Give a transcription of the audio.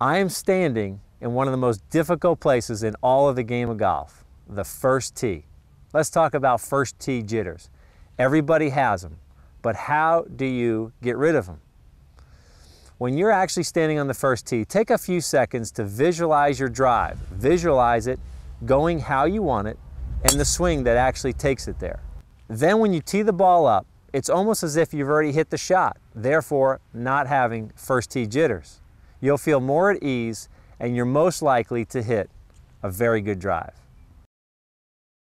I am standing in one of the most difficult places in all of the game of golf, the first tee. Let's talk about first tee jitters. Everybody has them, but how do you get rid of them? When you're actually standing on the first tee, take a few seconds to visualize your drive. Visualize it going how you want it and the swing that actually takes it there. Then when you tee the ball up, it's almost as if you've already hit the shot, therefore not having first tee jitters you'll feel more at ease and you're most likely to hit a very good drive.